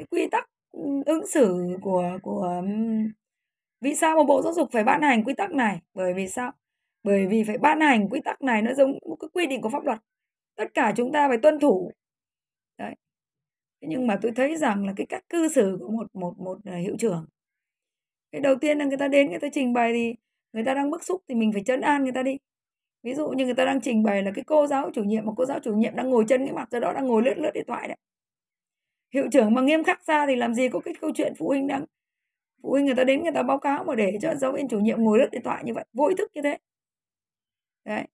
cái quy tắc ứng xử của của vì sao mà bộ giáo dục phải ban hành quy tắc này bởi vì sao bởi vì phải ban hành quy tắc này nó giống một cái quy định của pháp luật tất cả chúng ta phải tuân thủ đấy nhưng mà tôi thấy rằng là cái cách cư xử của một một một ờ, hiệu trưởng cái đầu tiên là người ta đến người ta trình bày thì người ta đang bức xúc thì mình phải chấn an người ta đi ví dụ như người ta đang trình bày là cái cô giáo chủ nhiệm mà cô giáo chủ nhiệm đang ngồi chân cái mặt ra đó đang ngồi lướt lướt điện thoại đấy hiệu trưởng mà nghiêm khắc ra thì làm gì có cái câu chuyện phụ huynh đang phụ huynh người ta đến người ta báo cáo mà để cho giáo viên chủ nhiệm ngồi lướt điện thoại như vậy vô ý thức như thế đấy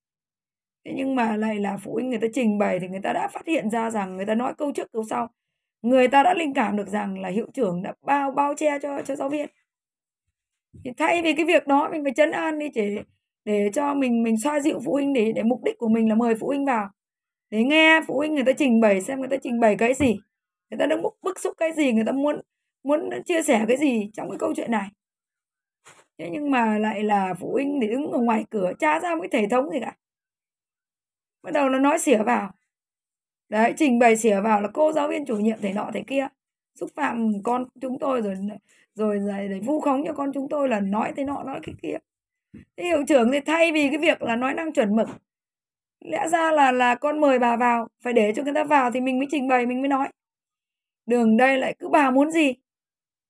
thế nhưng mà lại là phụ huynh người ta trình bày thì người ta đã phát hiện ra rằng người ta nói câu trước câu sau người ta đã linh cảm được rằng là hiệu trưởng đã bao bao che cho cho giáo viên thì thay vì cái việc đó mình phải chấn an đi chỉ để cho mình mình xoa dịu phụ huynh để để mục đích của mình là mời phụ huynh vào để nghe phụ huynh người ta trình bày xem người ta trình bày cái gì người ta đang bức, bức xúc cái gì người ta muốn muốn chia sẻ cái gì trong cái câu chuyện này thế nhưng mà lại là phụ huynh thì đứng ở ngoài cửa tra ra cái thể thống gì cả bắt đầu nó nói xỉa vào đấy trình bày xỉa vào là cô giáo viên chủ nhiệm thế nọ thế kia xúc phạm con chúng tôi rồi rồi lại để vu khống cho con chúng tôi là nói thế nọ nói cái kia thế hiệu trưởng thì thay vì cái việc là nói năng chuẩn mực lẽ ra là là con mời bà vào phải để cho người ta vào thì mình mới trình bày mình mới nói đường đây lại cứ bà muốn gì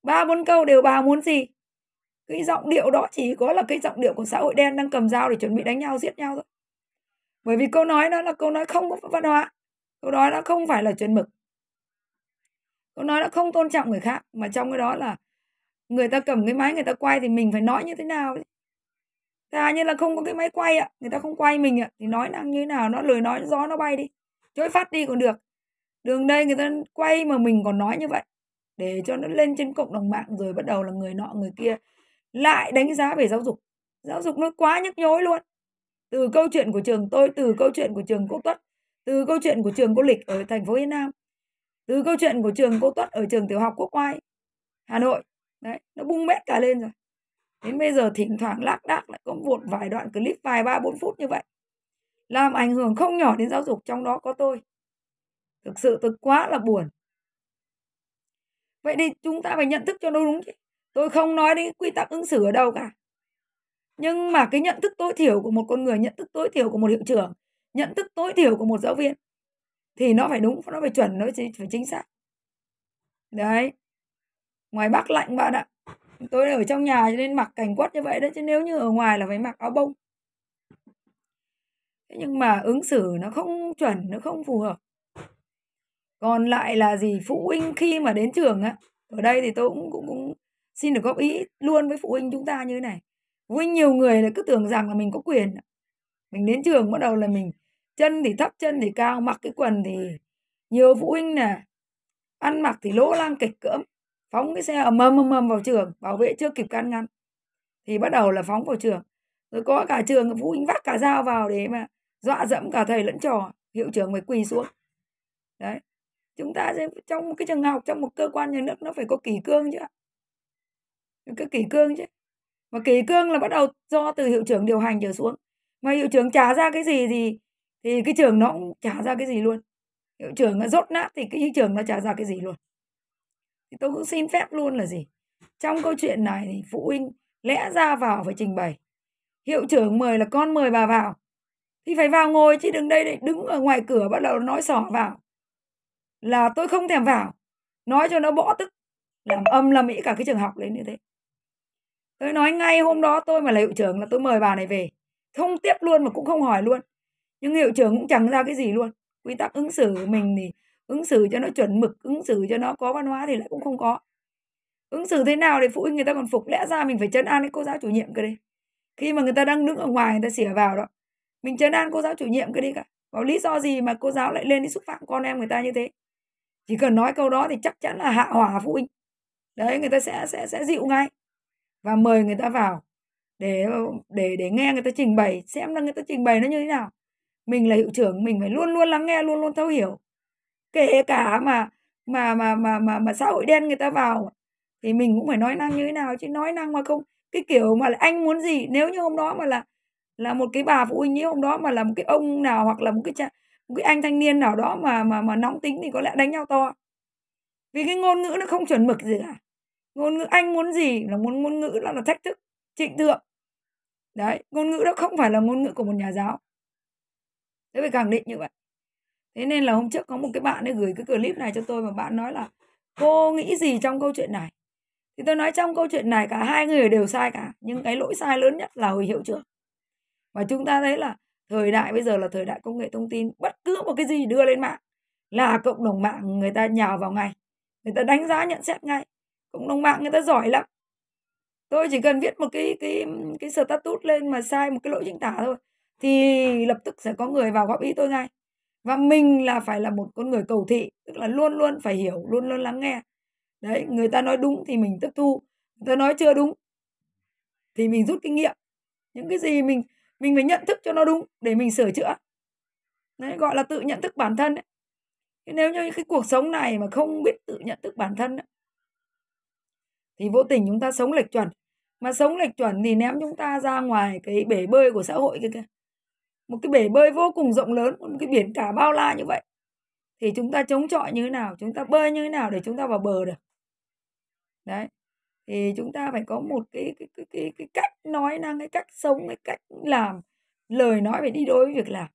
ba bốn câu đều bà muốn gì cái giọng điệu đó chỉ có là cái giọng điệu của xã hội đen đang cầm dao để chuẩn bị đánh nhau giết nhau thôi bởi vì câu nói đó là câu nói không có văn hóa câu nói nó không phải là chuẩn mực câu nói nó không tôn trọng người khác mà trong cái đó là người ta cầm cái máy người ta quay thì mình phải nói như thế nào ấy. thà như là không có cái máy quay ạ người ta không quay mình ạ thì nói năng như thế nào nó lời nói gió nó bay đi chối phát đi còn được đường đây người ta quay mà mình còn nói như vậy để cho nó lên trên cộng đồng mạng rồi bắt đầu là người nọ người kia lại đánh giá về giáo dục giáo dục nó quá nhức nhối luôn từ câu chuyện của trường tôi từ câu chuyện của trường quốc tuất từ câu chuyện của trường cô lịch ở thành phố yên nam từ câu chuyện của trường cô tuất ở trường tiểu học quốc oai hà nội đấy nó bung bét cả lên rồi đến bây giờ thỉnh thoảng lác đác lại có một vài đoạn clip vài ba bốn phút như vậy làm ảnh hưởng không nhỏ đến giáo dục trong đó có tôi thực sự tôi quá là buồn vậy thì chúng ta phải nhận thức cho nó đúng chứ tôi không nói đến quy tắc ứng xử ở đâu cả nhưng mà cái nhận thức tối thiểu của một con người nhận thức tối thiểu của một hiệu trưởng nhận thức tối thiểu của một giáo viên thì nó phải đúng nó phải chuẩn nó phải chính xác đấy ngoài bắc lạnh bạn ạ tôi ở trong nhà cho nên mặc cảnh quất như vậy đấy chứ nếu như ở ngoài là phải mặc áo bông thế nhưng mà ứng xử nó không chuẩn nó không phù hợp còn lại là gì phụ huynh khi mà đến trường á ở đây thì tôi cũng cũng, cũng xin được góp ý luôn với phụ huynh chúng ta như thế này phụ huynh nhiều người là cứ tưởng rằng là mình có quyền mình đến trường bắt đầu là mình chân thì thấp chân thì cao mặc cái quần thì nhiều phụ huynh nè ăn mặc thì lỗ lang kịch cỡm phóng cái xe ầm ầm ầm ầm vào trường bảo vệ chưa kịp can ngăn thì bắt đầu là phóng vào trường rồi có cả trường phụ huynh vác cả dao vào để mà dọa dẫm cả thầy lẫn trò hiệu trưởng phải quỳ xuống đấy chúng ta sẽ trong một cái trường học trong một cơ quan nhà nước nó phải có kỷ cương chứ cái kỷ cương chứ mà kỷ cương là bắt đầu do từ hiệu trưởng điều hành trở xuống mà hiệu trưởng trả ra cái gì thì thì cái trường nó cũng trả ra cái gì luôn hiệu trưởng nó rốt nát thì cái trường nó trả ra cái gì luôn thì tôi cũng xin phép luôn là gì trong câu chuyện này thì phụ huynh lẽ ra vào phải trình bày hiệu trưởng mời là con mời bà vào thì phải vào ngồi chứ đừng đây đứng ở ngoài cửa bắt đầu nói xỏ vào là tôi không thèm vào nói cho nó bõ tức làm âm làm mỹ cả cái trường học đấy như thế tôi nói ngay hôm đó tôi mà là hiệu trưởng là tôi mời bà này về không tiếp luôn mà cũng không hỏi luôn nhưng hiệu trưởng cũng chẳng ra cái gì luôn quy tắc ứng xử mình thì ứng xử cho nó chuẩn mực ứng xử cho nó có văn hóa thì lại cũng không có ứng xử thế nào để phụ huynh người ta còn phục lẽ ra mình phải chấn an cái cô giáo chủ nhiệm cơ đi khi mà người ta đang đứng ở ngoài người ta xỉa vào đó mình chấn an cô giáo chủ nhiệm cơ đi cả có lý do gì mà cô giáo lại lên đi xúc phạm con em người ta như thế chỉ cần nói câu đó thì chắc chắn là hạ hỏa phụ huynh đấy người ta sẽ sẽ sẽ dịu ngay và mời người ta vào để để để nghe người ta trình bày xem là người ta trình bày nó như thế nào mình là hiệu trưởng mình phải luôn luôn lắng nghe luôn luôn thấu hiểu kể cả mà mà mà mà mà, mà xã hội đen người ta vào thì mình cũng phải nói năng như thế nào chứ nói năng mà không cái kiểu mà là anh muốn gì nếu như hôm đó mà là là một cái bà phụ huynh như hôm đó mà là một cái ông nào hoặc là một cái cha cái anh thanh niên nào đó mà mà mà nóng tính thì có lẽ đánh nhau to vì cái ngôn ngữ nó không chuẩn mực gì cả ngôn ngữ anh muốn gì là muốn ngôn ngữ là là thách thức trịnh thượng đấy ngôn ngữ đó không phải là ngôn ngữ của một nhà giáo thế phải khẳng định như vậy thế nên là hôm trước có một cái bạn ấy gửi cái clip này cho tôi mà bạn nói là cô nghĩ gì trong câu chuyện này thì tôi nói trong câu chuyện này cả hai người đều sai cả nhưng cái lỗi sai lớn nhất là hồi hiệu trưởng và chúng ta thấy là thời đại bây giờ là thời đại công nghệ thông tin bất cứ một cái gì đưa lên mạng là cộng đồng mạng người ta nhào vào ngay người ta đánh giá nhận xét ngay cộng đồng mạng người ta giỏi lắm tôi chỉ cần viết một cái cái cái status lên mà sai một cái lỗi chính tả thôi thì lập tức sẽ có người vào góp ý tôi ngay và mình là phải là một con người cầu thị tức là luôn luôn phải hiểu luôn luôn lắng nghe đấy người ta nói đúng thì mình tiếp thu người ta nói chưa đúng thì mình rút kinh nghiệm những cái gì mình mình phải nhận thức cho nó đúng để mình sửa chữa đấy gọi là tự nhận thức bản thân ấy. nếu như cái cuộc sống này mà không biết tự nhận thức bản thân ấy, thì vô tình chúng ta sống lệch chuẩn mà sống lệch chuẩn thì ném chúng ta ra ngoài cái bể bơi của xã hội kia kìa một cái bể bơi vô cùng rộng lớn một cái biển cả bao la như vậy thì chúng ta chống chọi như thế nào chúng ta bơi như thế nào để chúng ta vào bờ được đấy thì chúng ta phải có một cái cái cái cái, cái cách nói năng cái cách sống cái cách làm lời nói phải đi đôi với việc làm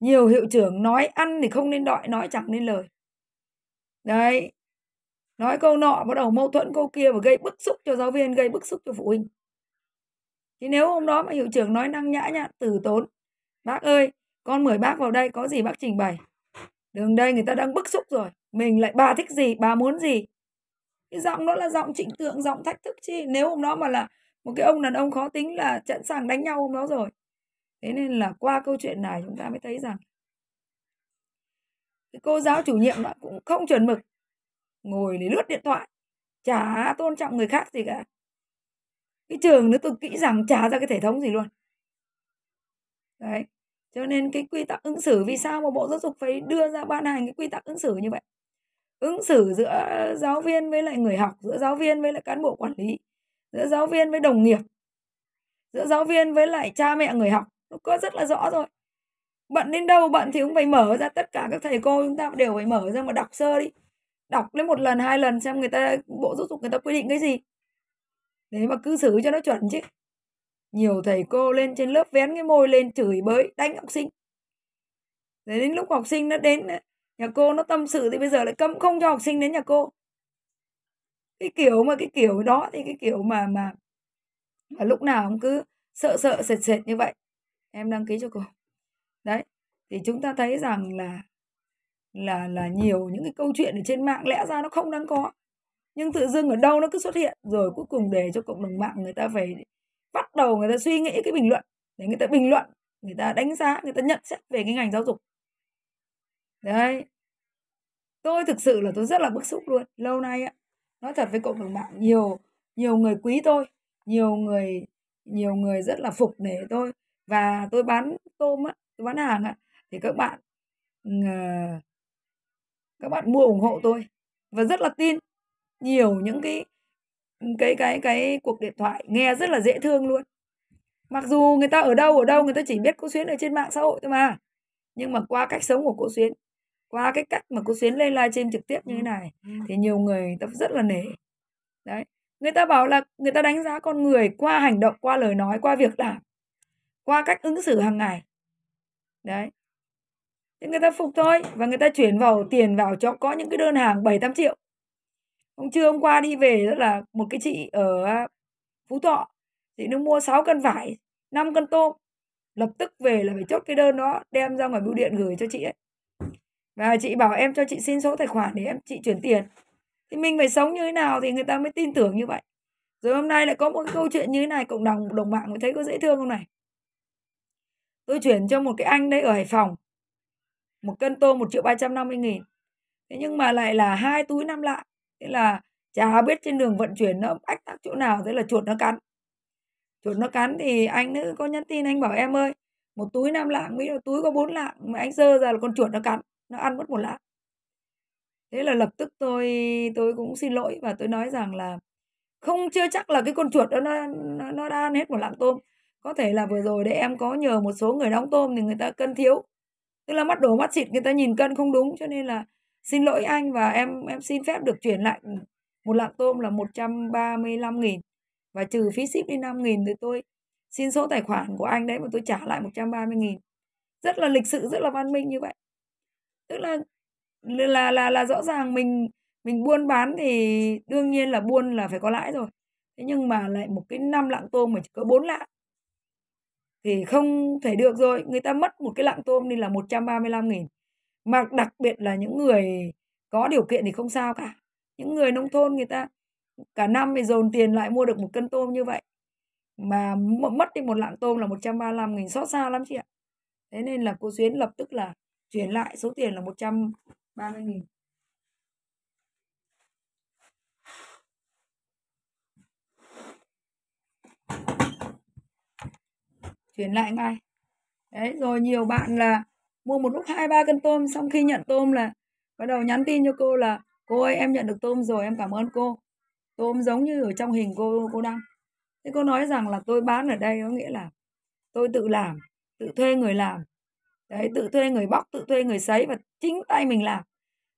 nhiều hiệu trưởng nói ăn thì không nên đợi nói chẳng nên lời đấy nói câu nọ bắt đầu mâu thuẫn câu kia và gây bức xúc cho giáo viên gây bức xúc cho phụ huynh thì nếu hôm đó mà hiệu trưởng nói năng nhã nhặn từ tốn bác ơi con mời bác vào đây có gì bác trình bày đường đây người ta đang bức xúc rồi mình lại bà thích gì bà muốn gì cái giọng nó là giọng trịnh tượng giọng thách thức chi nếu hôm đó mà là một cái ông đàn ông khó tính là trận sàng đánh nhau hôm đó rồi thế nên là qua câu chuyện này chúng ta mới thấy rằng cái cô giáo chủ nhiệm đó cũng không chuẩn mực ngồi để lướt điện thoại chả tôn trọng người khác gì cả cái trường nữa tôi kỹ rằng chả ra cái thể thống gì luôn đấy cho nên cái quy tắc ứng xử vì sao mà bộ giáo dục phải đưa ra ban hành cái quy tắc ứng xử như vậy ứng xử giữa giáo viên với lại người học giữa giáo viên với lại cán bộ quản lý giữa giáo viên với đồng nghiệp giữa giáo viên với lại cha mẹ người học nó có rất là rõ rồi bận đến đâu bận thì cũng phải mở ra tất cả các thầy cô chúng ta đều phải mở ra mà đọc sơ đi đọc lấy một lần hai lần xem người ta bộ giáo dục người ta quy định cái gì đấy mà cư xử cho nó chuẩn chứ nhiều thầy cô lên trên lớp vén cái môi lên chửi bới đánh học sinh đấy đến lúc học sinh nó đến nhà cô nó tâm sự thì bây giờ lại cấm không cho học sinh đến nhà cô cái kiểu mà cái kiểu đó thì cái kiểu mà mà, mà lúc nào cũng cứ sợ sợ sệt sệt như vậy em đăng ký cho cô đấy thì chúng ta thấy rằng là là là nhiều những cái câu chuyện ở trên mạng lẽ ra nó không đáng có nhưng tự dưng ở đâu nó cứ xuất hiện rồi cuối cùng để cho cộng đồng mạng người ta phải bắt đầu người ta suy nghĩ cái bình luận để người ta bình luận người ta đánh giá người ta nhận xét về cái ngành giáo dục đấy tôi thực sự là tôi rất là bức xúc luôn lâu nay á nói thật với cộng đồng mạng nhiều nhiều người quý tôi nhiều người nhiều người rất là phục nể tôi và tôi bán tôm á tôi bán hàng á thì các bạn ờ, các bạn mua ủng hộ tôi và rất là tin nhiều những cái cái cái cái cuộc điện thoại nghe rất là dễ thương luôn mặc dù người ta ở đâu ở đâu người ta chỉ biết cô xuyến ở trên mạng xã hội thôi mà nhưng mà qua cách sống của cô xuyến qua cái cách mà cô Xuyến lên livestream trực tiếp như thế này thì nhiều người, người ta rất là nể đấy người ta bảo là người ta đánh giá con người qua hành động qua lời nói qua việc làm qua cách ứng xử hàng ngày đấy thì người ta phục thôi và người ta chuyển vào tiền vào cho có những cái đơn hàng bảy tám triệu hôm trưa hôm qua đi về rất là một cái chị ở phú thọ chị nó mua 6 cân vải 5 cân tôm lập tức về là phải chốt cái đơn đó đem ra ngoài bưu điện gửi cho chị ấy và chị bảo em cho chị xin số tài khoản để em chị chuyển tiền thì mình phải sống như thế nào thì người ta mới tin tưởng như vậy rồi hôm nay lại có một câu chuyện như thế này cộng đồng đồng mạng mới thấy có dễ thương không này tôi chuyển cho một cái anh đấy ở hải phòng một cân tôm một triệu ba trăm năm mươi nghìn thế nhưng mà lại là hai túi năm lạng thế là chả biết trên đường vận chuyển nó ách tắc chỗ nào thế là chuột nó cắn chuột nó cắn thì anh nữ có nhắn tin anh bảo em ơi một túi năm lạng mỹ là túi có bốn lạng mà anh dơ ra là con chuột nó cắn nó ăn mất một lạng thế là lập tức tôi tôi cũng xin lỗi và tôi nói rằng là không chưa chắc là cái con chuột đó nó nó, nó đã ăn hết một lạng tôm có thể là vừa rồi để em có nhờ một số người đóng tôm thì người ta cân thiếu tức là mắt đổ mắt xịt người ta nhìn cân không đúng cho nên là xin lỗi anh và em em xin phép được chuyển lại một lạng tôm là 135 nghìn và trừ phí ship đi 5 nghìn thì tôi xin số tài khoản của anh đấy và tôi trả lại 130 nghìn rất là lịch sự rất là văn minh như vậy tức là là là là rõ ràng mình mình buôn bán thì đương nhiên là buôn là phải có lãi rồi thế nhưng mà lại một cái năm lạng tôm mà chỉ có bốn lạng thì không thể được rồi người ta mất một cái lạng tôm đi là 135 nghìn mà đặc biệt là những người có điều kiện thì không sao cả những người nông thôn người ta cả năm thì dồn tiền lại mua được một cân tôm như vậy mà mất đi một lạng tôm là 135 nghìn xót xa lắm chị ạ thế nên là cô Xuyến lập tức là chuyển lại số tiền là 130 nghìn chuyển lại ngay đấy rồi nhiều bạn là mua một lúc hai ba cân tôm xong khi nhận tôm là bắt đầu nhắn tin cho cô là cô ơi em nhận được tôm rồi em cảm ơn cô tôm giống như ở trong hình cô cô đăng thế cô nói rằng là tôi bán ở đây có nghĩa là tôi tự làm tự thuê người làm đấy tự thuê người bóc tự thuê người sấy và chính tay mình làm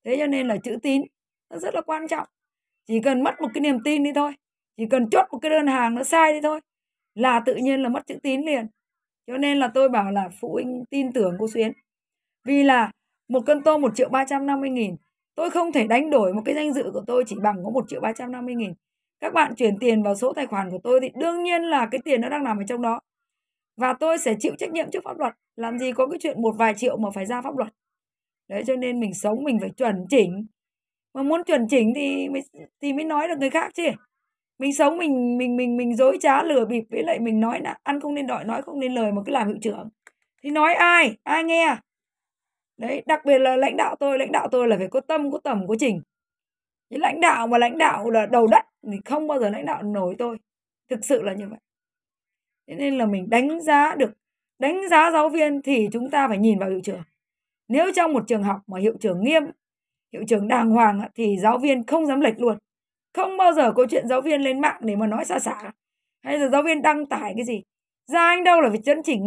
thế cho nên là chữ tín nó rất là quan trọng chỉ cần mất một cái niềm tin đi thôi chỉ cần chốt một cái đơn hàng nó sai đi thôi là tự nhiên là mất chữ tín liền cho nên là tôi bảo là phụ huynh tin tưởng cô xuyến vì là một cân tôm một triệu ba trăm năm mươi nghìn tôi không thể đánh đổi một cái danh dự của tôi chỉ bằng có một triệu ba trăm năm mươi nghìn các bạn chuyển tiền vào số tài khoản của tôi thì đương nhiên là cái tiền nó đang nằm ở trong đó và tôi sẽ chịu trách nhiệm trước pháp luật làm gì có cái chuyện một vài triệu mà phải ra pháp luật đấy cho nên mình sống mình phải chuẩn chỉnh mà muốn chuẩn chỉnh thì mới thì mới nói được người khác chứ mình sống mình mình mình mình dối trá lừa bịp với lại mình nói là ăn không nên đòi nói không nên lời mà cứ làm hiệu trưởng thì nói ai ai nghe đấy đặc biệt là lãnh đạo tôi lãnh đạo tôi là phải có tâm có tầm có trình những lãnh đạo mà lãnh đạo là đầu đất thì không bao giờ lãnh đạo nổi tôi thực sự là như vậy thế nên là mình đánh giá được đánh giá giáo viên thì chúng ta phải nhìn vào hiệu trưởng nếu trong một trường học mà hiệu trưởng nghiêm hiệu trưởng đàng hoàng thì giáo viên không dám lệch luôn không bao giờ có chuyện giáo viên lên mạng để mà nói xa xả hay là giáo viên đăng tải cái gì ra anh đâu là phải chấn chỉnh